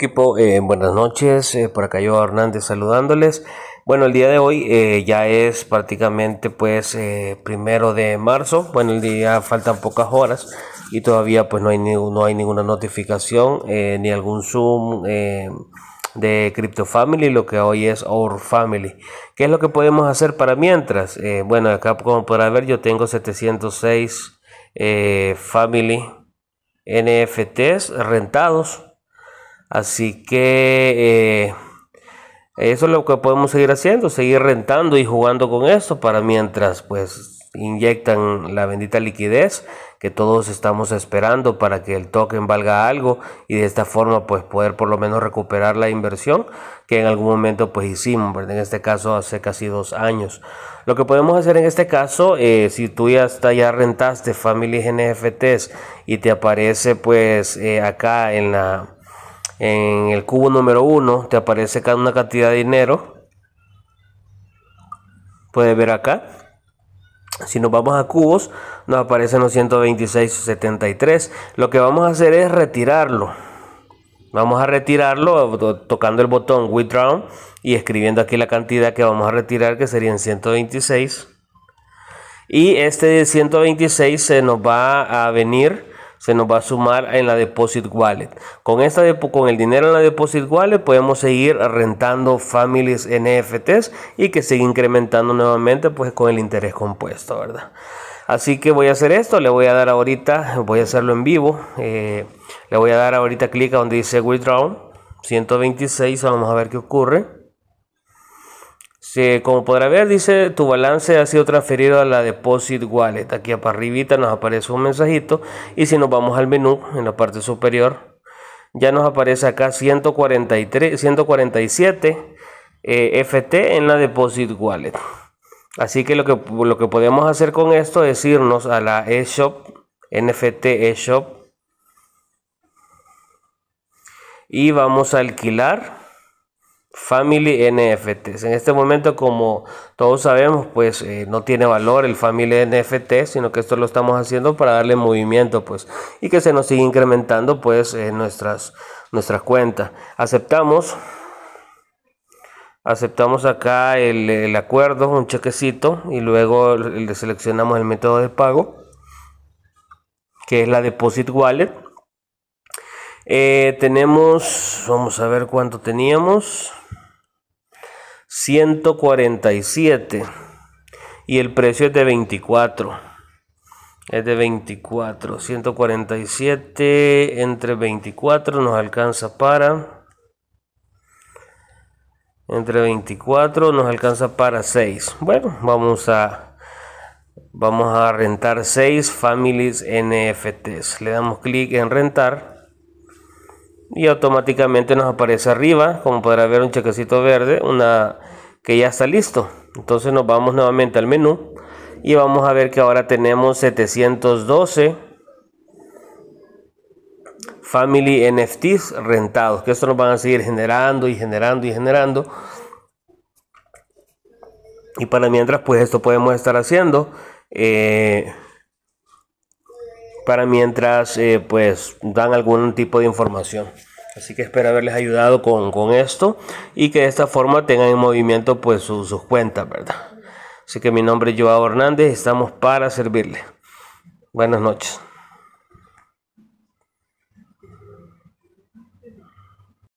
Eh, buenas noches. Eh, por acá yo Hernández saludándoles. Bueno, el día de hoy eh, ya es prácticamente pues primero de marzo. Bueno, el día faltan pocas horas y todavía pues no hay, no hay ninguna notificación ni algún Zoom de Crypto Family, lo que hoy es Our Family. ¿Qué es lo que podemos hacer para mientras? bueno, acá como podrá ver yo tengo 706 Family NFTs rentados Así que eh, eso es lo que podemos seguir haciendo, seguir rentando y jugando con esto para mientras pues inyectan la bendita liquidez que todos estamos esperando para que el token valga algo y de esta forma pues poder por lo menos recuperar la inversión que en algún momento pues hicimos, en este caso hace casi dos años. Lo que podemos hacer en este caso, eh, si tú ya ya rentaste Family NFTs y te aparece pues eh, acá en la en el cubo número 1 te aparece una cantidad de dinero. Puedes ver acá. Si nos vamos a cubos, nos aparecen los 126.73. Lo que vamos a hacer es retirarlo. Vamos a retirarlo eh, tocando el botón Withdraw y escribiendo aquí la cantidad que vamos a retirar, que serían 126. Y este 126 se nos va a venir se nos va a sumar en la deposit wallet. Con, esta con el dinero en la deposit wallet podemos seguir rentando families NFTs y que sigue incrementando nuevamente pues con el interés compuesto, ¿verdad? Así que voy a hacer esto, le voy a dar ahorita, voy a hacerlo en vivo, eh, le voy a dar ahorita clic a donde dice withdraw 126, vamos a ver qué ocurre como podrá ver, dice tu balance ha sido transferido a la Deposit Wallet. Aquí para arribita nos aparece un mensajito y si nos vamos al menú en la parte superior, ya nos aparece acá 143, 147 FT en la Deposit Wallet. Así que lo, que lo que podemos hacer con esto es irnos a la eShop, NFT eShop y vamos a alquilar Family NFTs. En este momento, como todos sabemos, pues eh, no tiene valor el Family NFT, sino que esto lo estamos haciendo para darle movimiento, pues, y que se nos siga incrementando, pues, eh, nuestras, nuestras cuentas. Aceptamos, aceptamos acá el, acuerdo, un chequecito, y luego le seleccionamos el método de pago, que es la Deposit Wallet. Eh, tenemos, vamos a ver cuánto teníamos. 147 y el precio es de 24 es de 24 147 entre 24 nos alcanza para entre 24 nos alcanza para 6 bueno vamos a vamos a rentar 6 families nfts le damos clic en rentar y automáticamente nos aparece arriba como podrá ver un chequecito verde una que ya está listo entonces nos vamos nuevamente al menú y vamos a ver que ahora tenemos 712 family NFTs rentados que esto nos van a seguir generando y generando y generando y para mientras pues esto podemos estar haciendo eh, para mientras eh, pues dan algún tipo de información. Así que espero haberles ayudado con, con esto y que de esta forma tengan en movimiento pues sus cuentas, ¿verdad? Así que mi nombre es Joao Hernández, estamos para servirle Buenas noches.